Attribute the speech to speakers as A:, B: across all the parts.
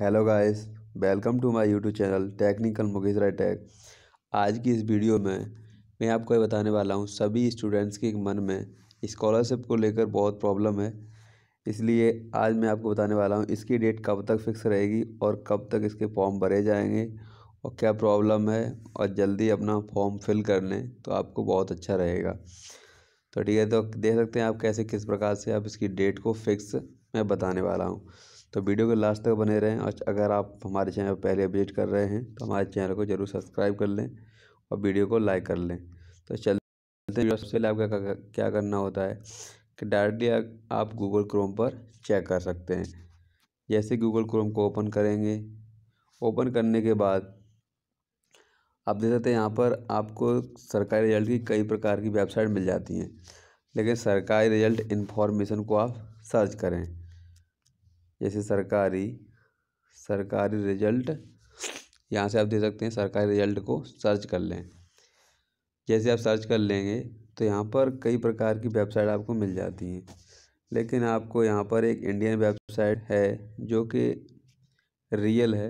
A: hello guys welcome to my YouTube channel technical मुकेशरा tech आज की इस वीडियो में मैं आपको ये बताने वाला हूँ सभी स्टूडेंट्स के मन में स्कॉलरशिप को लेकर बहुत प्रॉब्लम है इसलिए आज मैं आपको बताने वाला हूँ इसकी डेट कब तक फिक्स रहेगी और कब तक इसके फॉर्म भरे जाएंगे और क्या प्रॉब्लम है और जल्दी अपना फॉर्म फिल कर लें तो आपको बहुत अच्छा रहेगा तो ठीक है तो देख सकते हैं आप कैसे किस प्रकार से आप इसकी डेट को फिक्स मैं बताने वाला हूँ तो वीडियो के लास्ट तक बने रहें और अगर आप हमारे चैनल पर पहले विजिट कर रहे हैं तो हमारे चैनल को जरूर सब्सक्राइब कर लें और वीडियो को लाइक कर लें तो चलते हैं सबसे पहले आपका क्या करना होता है कि डायरेक्टली आप गूगल क्रोम पर चेक कर सकते हैं जैसे गूगल क्रोम को ओपन करेंगे ओपन करने के बाद आप देख सकते हैं यहाँ पर आपको सरकारी रिजल्ट की कई प्रकार की वेबसाइट मिल जाती हैं लेकिन सरकारी रिजल्ट इन्फॉर्मेशन को आप सर्च करें जैसे सरकारी सरकारी रिजल्ट यहाँ से आप दे सकते हैं सरकारी रिजल्ट को सर्च कर लें जैसे आप सर्च कर लेंगे तो यहाँ पर कई प्रकार की वेबसाइट आपको मिल जाती हैं लेकिन आपको यहाँ पर एक इंडियन वेबसाइट है जो कि रियल है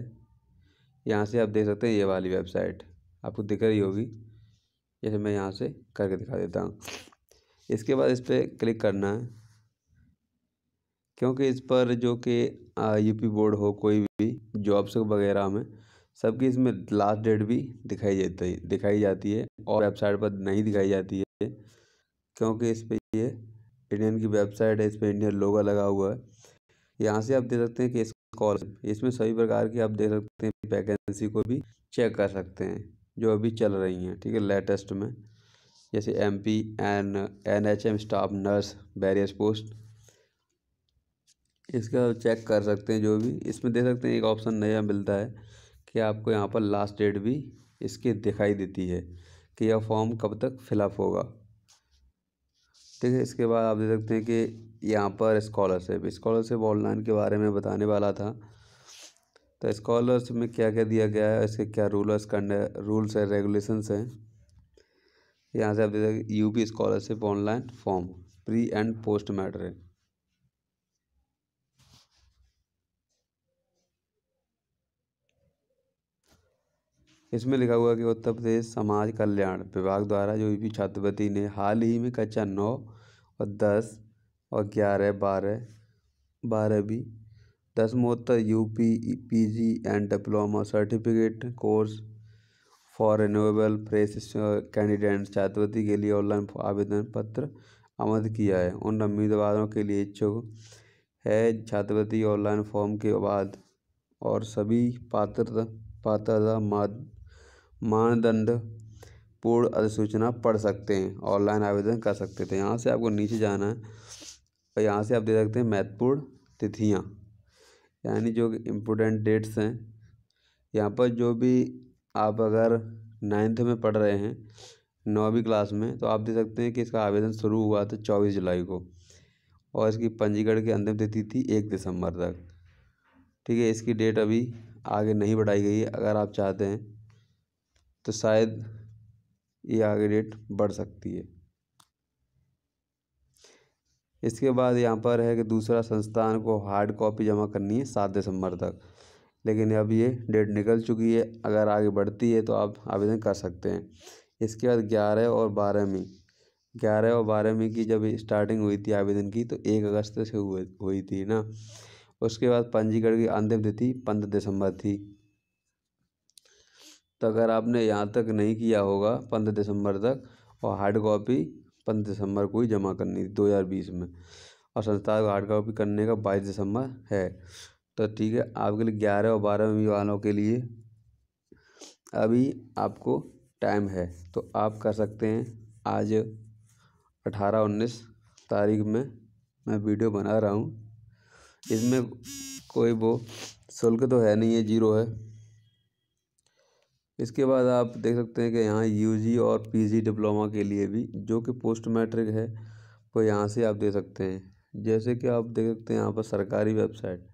A: यहाँ से आप देख सकते हैं ये वाली वेबसाइट आपको दिख रही होगी जैसे मैं यहाँ से करके दिखा देता हूँ इसके बाद इस पर क्लिक करना है क्योंकि इस पर जो कि यूपी बोर्ड हो कोई भी जॉब्स वगैरह में सबकी इसमें लास्ट डेट भी दिखाई जाती है दिखाई जाती है और वेबसाइट पर नहीं दिखाई जाती है क्योंकि इस पर ये इंडियन की वेबसाइट है इस पर इंडियन लोगा लगा हुआ है यहाँ से आप देख सकते हैं कि इस कॉल इसमें सभी प्रकार की आप देख सकते हैं वैकेंसी को भी चेक कर सकते हैं जो अभी चल रही हैं ठीक है लेटेस्ट में जैसे M P N N H M staff nurse various post इसका चेक कर सकते हैं जो भी इसमें देख सकते हैं एक ऑप्शन नया मिलता है कि आपको यहाँ पर लास्ट डेट भी इसकी दिखाई देती है कि यह फॉर्म कब तक फिलअप होगा ठीक है इसके बाद आप देख सकते हैं कि यहाँ पर इस्कॉलरशिप इस्कॉलरशिप ऑनलाइन के बारे में बताने वाला था तो इस्कॉलरशिप में क्या क्या दिया गया है इसके क्या रूलर्स कंड रूल्स हैं रेगुलेशंस हैं यहाँ से आप देख सकते U P scholarship online form pre and post matric इसमें लिखा हुआ कि उत्तर प्रदेश समाज कल्याण विभाग द्वारा जो भी छात्रवृत्ति ने हाल ही में कक्षा नौ और दस और ग्यारह बारह बारहवीं दसमोत्तर P G and diploma certificate course for renewable fresh candidate छात्रवृत्ति के लिए ऑनलाइन आवेदन पत्र आमद किया है उन उम्मीदवारों के लिए इच्छुक है छात्रवृत्ति ऑनलाइन फॉर्म के बाद और सभी पात्रता पात्रता माध्यम मानदंड पूर्ण अधिसूचना पढ़ सकते हैं ऑनलाइन आवेदन कर सकते थे यहाँ से आपको नीचे जाना है और यहाँ से आप दे सकते हैं महत्वपूर्ण तिथियाँ यानी जो इम्पोर्टेंट डेट्स हैं यहाँ पर जो भी आप अगर नाइन्थ में पढ़ रहे हैं नौवीं क्लास में तो आप देख सकते हैं कि इसका आवेदन शुरू हुआ था चौबीस जुलाई को और इसकी पंजीकरण की अंतिम तिथि थी एक दिसंबर तक ठीक है इसकी डेट अभी आगे नहीं बढ़ाई गई है अगर आप चाहते हैं तो शायद ये आगे रेट बढ़ सकती है इसके बाद यहाँ पर है कि दूसरा संस्थान को हार्ड कॉपी जमा करनी है सात दिसंबर तक लेकिन अब ये डेट निकल चुकी है अगर आगे बढ़ती है तो आप आवेदन कर सकते हैं इसके बाद ग्यारह और बारहवीं ग्यारह और बारहवीं की जब स्टार्टिंग हुई थी आवेदन की तो एक अगस्त से हुई हुई थी ना उसके बाद पंजीकरण की अंतिम तिथि पंद्रह दिसंबर थी तो अगर आपने यहाँ तक नहीं किया होगा पंद्रह दिसंबर तक और हार्ड कॉपी पंद्रह दिसंबर को ही जमा करनी थी दो हज़ार बीस में और संस्था को हार्ड कॉपी करने का बाईस दिसंबर है तो ठीक है आपके लिए ग्यारह और बारहवीं वालों के लिए अभी आपको टाइम है तो आप कर सकते हैं आज अठारह उन्नीस तारीख में मैं वीडियो बना रहा हूँ इसमें कोई वो शुल्क तो है नहीं है जीरो है इसके बाद आप देख सकते हैं कि यहाँ यूजी और पीजी डिप्लोमा के लिए भी जो कि पोस्ट मैट्रिक है वो यहाँ से आप दे सकते हैं जैसे कि आप देख सकते हैं यहाँ पर सरकारी वेबसाइट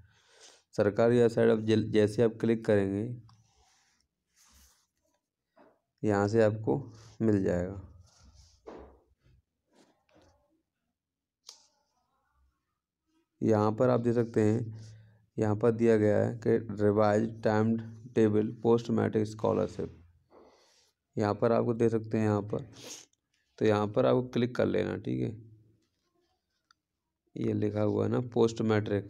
A: सरकारी वेबसाइट आप जैसे आप क्लिक करेंगे यहाँ से आपको मिल जाएगा यहाँ पर आप देख सकते हैं यहाँ पर दिया गया है कि revise timed table post matric scholarship यहाँ पर आपको दे सकते हैं यहाँ पर तो यहाँ पर आपको क्लिक कर लेना ठीक है ये लिखा हुआ है ना पोस्ट मैट्रिक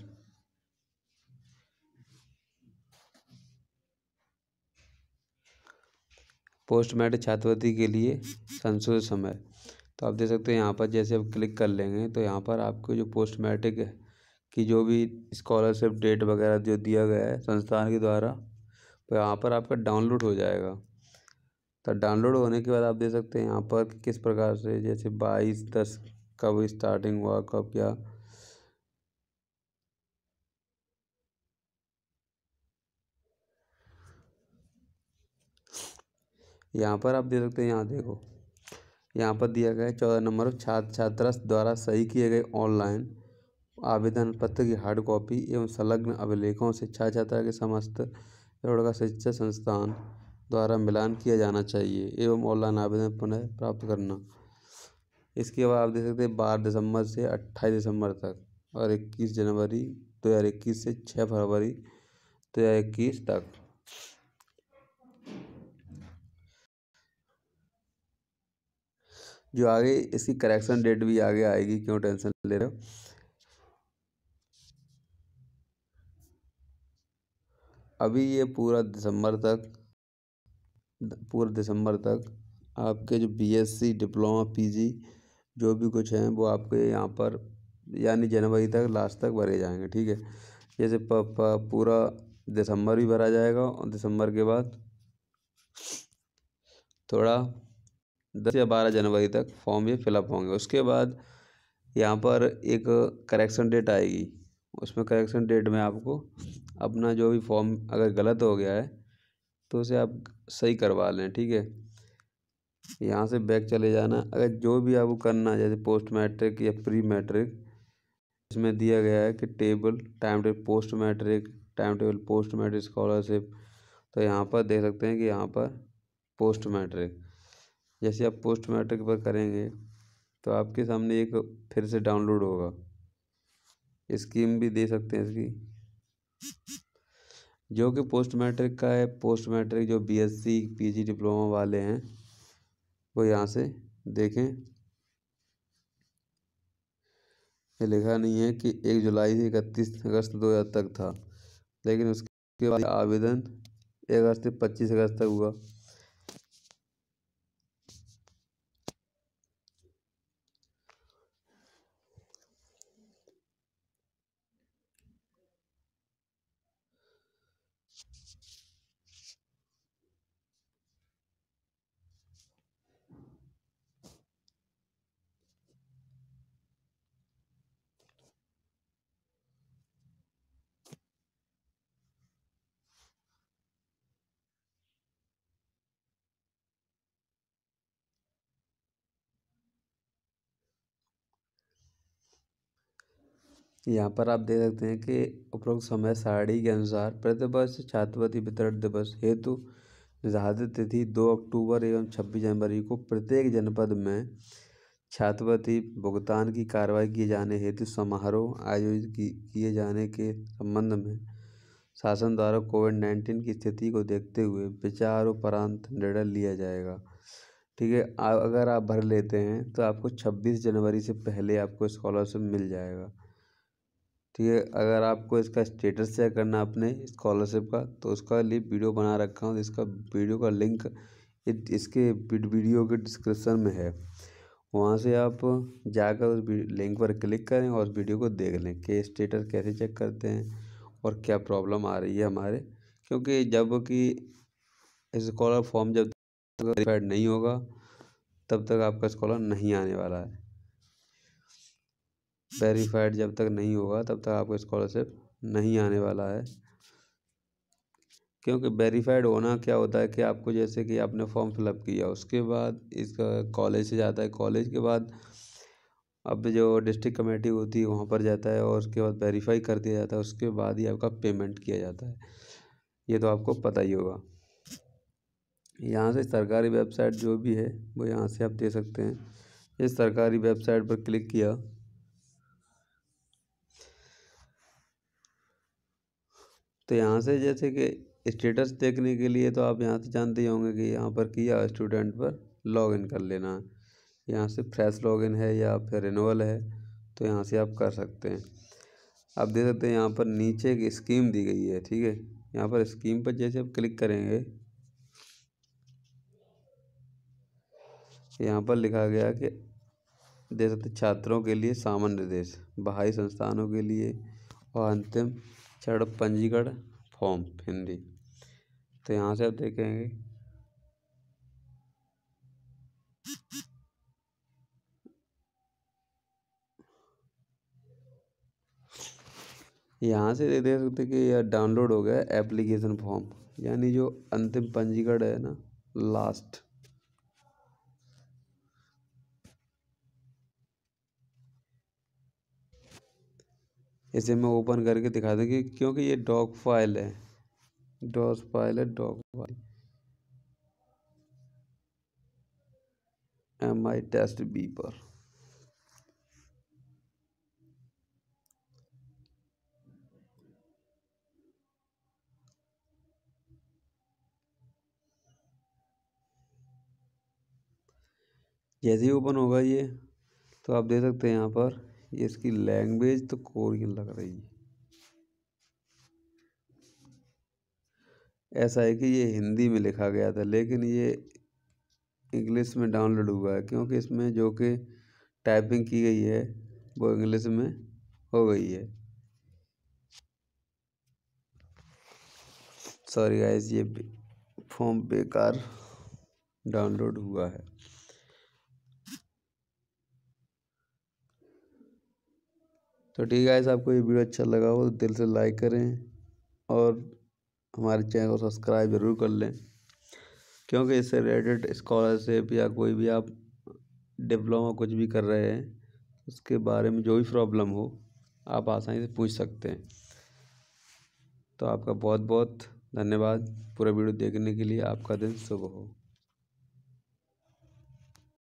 A: पोस्ट मैट्रिक छात्रवृत्ति के लिए संशोधित समय तो आप देख सकते हैं यहाँ पर जैसे आप क्लिक कर लेंगे तो यहाँ पर आपको जो पोस्ट मैट्रिक है कि जो भी स्कॉलरशिप डेट वगैरह जो दिया गया है संस्थान के द्वारा तो यहाँ पर आपका डाउनलोड हो जाएगा तो डाउनलोड होने के बाद आप देख सकते हैं यहाँ पर किस प्रकार से जैसे बाईस दस कब स्टार्टिंग हुआ कब क्या यहाँ पर आप देख सकते हैं यहाँ देखो यहाँ पर दिया गया है चौदह नंबर छात्र छात्रा द्वारा सही किए गए ऑनलाइन आवेदन पत्र की हार्ड कॉपी एवं संलग्न अभिलेखों से छात्र छात्रा के समस्त का शिक्षा संस्थान द्वारा मिलान किया जाना चाहिए एवं ऑनलाइन आवेदन पुनः प्राप्त करना इसके बाद आप देख सकते हैं बारह दिसंबर से अट्ठाईस दिसंबर तक और इक्कीस जनवरी दो हज़ार इक्कीस से छः फरवरी दो हज़ार इक्कीस तक जो आगे इसकी करेक्शन डेट भी आगे आएगी क्यों टेंशन ले रहे हो अभी ये पूरा दिसंबर तक पूरा दिसंबर तक आपके जो बीएससी डिप्लोमा पीजी जो भी कुछ हैं वो आपके यहाँ पर यानी जनवरी तक लास्ट तक भरे जाएंगे ठीक है जैसे प, प, पूरा दिसंबर भी भरा जाएगा और दिसंबर के बाद थोड़ा दस या बारह जनवरी तक फॉर्म ये फिलअप होंगे उसके बाद यहाँ पर एक करेक्शन डेट आएगी उसमें करेक्शन डेट में आपको अपना जो भी फॉर्म अगर गलत हो गया है तो उसे आप सही करवा लें ठीक है यहाँ से बैक चले जाना अगर जो भी आपको करना जैसे पोस्ट मैट्रिक या प्री मैट्रिक इसमें दिया गया है कि table time table post matric time table post matric scholarship तो यहाँ पर देख सकते हैं कि यहाँ पर पोस्ट मैट्रिक जैसे आप पोस्ट मैट्रिक पर करेंगे तो आपके सामने एक फिर से डाउनलोड होगा स्कीम भी दे सकते हैं इसकी जो कि पोस्ट मैट्रिक का है पोस्ट मैट्रिक जो बीएससी पीजी डिप्लोमा वाले हैं वो यहाँ से देखें ये लिखा नहीं है कि एक जुलाई से इकतीस अगस्त दो हज़ार तक था लेकिन उसके बाद आवेदन एक अगस्त से पच्चीस अगस्त तक हुआ यहाँ पर आप देख सकते हैं कि उपरोक्त समय सारणी के अनुसार प्रतिवर्ष छात्रवृत्ति वितरण दिवस हेतु निर्धारित तिथि दो अक्टूबर एवं छब्बीस जनवरी को प्रत्येक जनपद में छात्रवृत्ति भुगतान की कार्रवाई किए जाने हेतु समारोह आयोजित किए जाने के संबंध में शासन द्वारा कोविड नाइन्टीन की स्थिति को देखते हुए विचार उपरांत निर्णय लिया जाएगा ठीक है अगर आप भर लेते हैं तो आपको छब्बीस जनवरी से पहले आपको स्कॉलरशिप मिल जाएगा ठीक तो है अगर आपको इसका स्टेटस चेक करना अपने स्कॉलरशिप का तो उसका लिए वीडियो बना रखा हूँ इसका वीडियो का लिंक इसके वीडियो के डिस्क्रिप्शन में है वहाँ से आप जाकर उस लिंक पर क्लिक करें और वीडियो को देख लें कि स्टेटस कैसे चेक करते हैं और क्या प्रॉब्लम आ रही है हमारे क्योंकि जब कि स्कॉलर फॉर्म जब तक नहीं होगा तब तक आपका स्कॉलर नहीं आने वाला है वेरीफाइड जब तक नहीं होगा तब तक आपको स्कॉलरशिप नहीं आने वाला है क्योंकि वेरीफाइड होना क्या होता है कि आपको जैसे कि आपने फॉर्म फिलअप किया उसके बाद इसका कॉलेज से जाता है कॉलेज के बाद अब जो डिस्ट्रिक्ट कमेटी होती है वहाँ पर जाता है और उसके बाद वेरीफाई कर दिया जाता है उसके बाद ही आपका पेमेंट किया जाता है ये तो आपको पता ही होगा यहाँ से सरकारी वेबसाइट जो भी है वो यहाँ से आप दे सकते हैं इस सरकारी वेबसाइट पर क्लिक किया तो यहाँ से जैसे कि स्टेटस देखने के लिए तो आप यहाँ से जानते ही होंगे कि यहाँ पर किया स्टूडेंट पर लॉगिन कर लेना है यहाँ से फ्रेश लॉगिन है या फिर रिनोवल है तो यहाँ से आप कर सकते हैं आप देख सकते हैं यहाँ पर नीचे एक स्कीम दी गई है ठीक है यहाँ पर स्कीम पर जैसे आप क्लिक करेंगे यहाँ पर लिखा गया कि देख सकते छात्रों के लिए सामान्य निर्देश बाहरी संस्थानों के लिए और अंतिम चढ़ पंजीकरण फॉर्म हिंदी तो यहाँ से आप देखेंगे यहाँ से देख सकते कि यह डाउनलोड हो गया एप्लीकेशन फॉर्म यानी जो अंतिम पंजीकरण है ना लास्ट इसे मैं ओपन करके दिखा दूँ क्योंकि ये डॉक फाइल है डॉग फाइल है dog file M I test B पर जैसे ही ओपन होगा ये तो आप दे सकते हैं यहाँ पर ये इसकी लैंग्वेज तो कोरियन लग रही है ऐसा है कि ये हिंदी में लिखा गया था लेकिन ये इंग्लिश में डाउनलोड हुआ है क्योंकि इसमें जो कि टाइपिंग की गई है वो इंग्लिश में हो गई है सॉरी गाइस ये फॉर्म बेकार डाउनलोड हुआ है तो ठीक है आपको ये वीडियो अच्छा लगा हो तो दिल से लाइक करें और हमारे चैनल को सब्सक्राइब ज़रूर कर लें क्योंकि इससे रिलेटेड स्कॉलरशिप या कोई भी आप डिप्लोमा कुछ भी कर रहे हैं उसके बारे में जो भी प्रॉब्लम हो आप आसानी से पूछ सकते हैं तो आपका बहुत बहुत धन्यवाद पूरा वीडियो देखने के लिए आपका दिन शुभ हो